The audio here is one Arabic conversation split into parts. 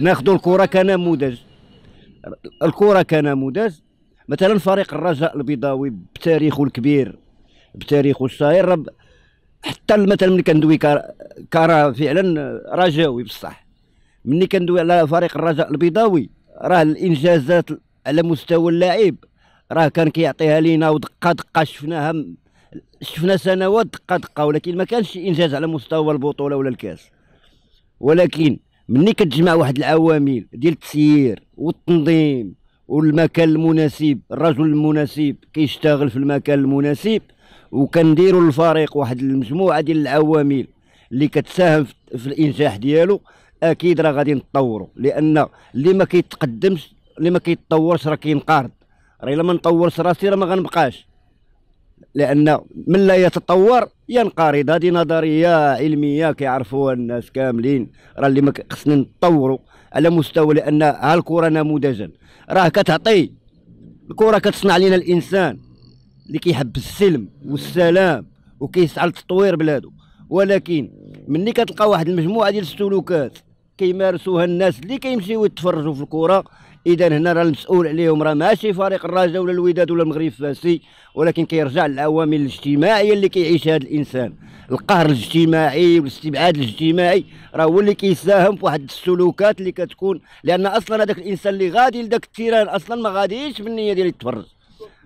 ناخذ الكره كنموذج الكره كنموذج مثلا فريق الرجاء البيضاوي بتاريخه الكبير بتاريخه الشهير حتى مثلا ملي كندوي كرا فعلا رجاوي بصح ملي كندوي على فريق الرجاء البيضاوي راه الانجازات على مستوى اللاعب راه كان كيعطيها لينا ودقه دقه شفناها شفنا سنوات دقه دقه ولكن ما كانش انجاز على مستوى البطوله ولا الكاس ولكن ملي كتجمع واحد العوامل ديال التسيير والتنظيم والمكان المناسب الرجل المناسب كيشتغل في المكان المناسب وكنديروا الفريق واحد المجموعه ديال العوامل اللي كتساهم في الانجاح ديالو اكيد راه غادي نتطوروا لان اللي ما كيتقدمش اللي ما كيتطورش راه كينقرض راه الا ما نطورش راسي راه ما غنبقاش لان من لا يتطور ينقرض هذه نظريه علميه كيعرفوها الناس كاملين راه اللي ما خصنا نطوروا على مستوى لان ها الكره نموذجا راه كتعطي الكره كتصنع لنا الانسان اللي كيحب السلم والسلام وكيسعى لتطوير بلاده ولكن ملي كتلقى واحد المجموعه ديال السلوكات كيمارسوها الناس اللي كيمشيو يتفرجوا في الكره اذا هنا راه المسؤول عليهم راه ماشي فريق الرجاء ولا الوداد ولا المغرب الفاسي ولكن كيرجع للعوامل الاجتماعيه اللي كيعيش هذا الانسان القهر الاجتماعي والاستبعاد الاجتماعي راه هو اللي كيساهم في واحد السلوكات اللي كتكون لان اصلا هذاك الانسان اللي غادي لذاك التيران اصلا ما غاديش بالنيه ديال يتفرج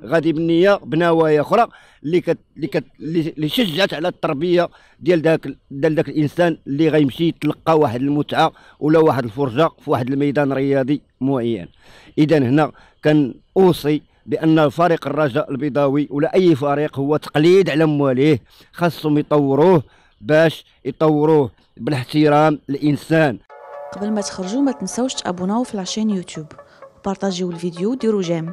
غادي بنيه بنوايا اخرى اللي كت اللي كت اللي شجعت على التربيه ديال داك ديال داك الانسان اللي غيمشي يتلقى واحد المتعه ولا واحد الفرجه في واحد الميدان رياضي معين اذا هنا كان اوصي بان فريق الرجاء البيضاوي ولا اي فريق هو تقليد على مواليه خاصهم يطوروه باش يطوروه بالاحترام الانسان قبل ما تخرجوا ما تنساوش تابوناو في لاشين يوتيوب وبارطاجيو الفيديو وديروا جيم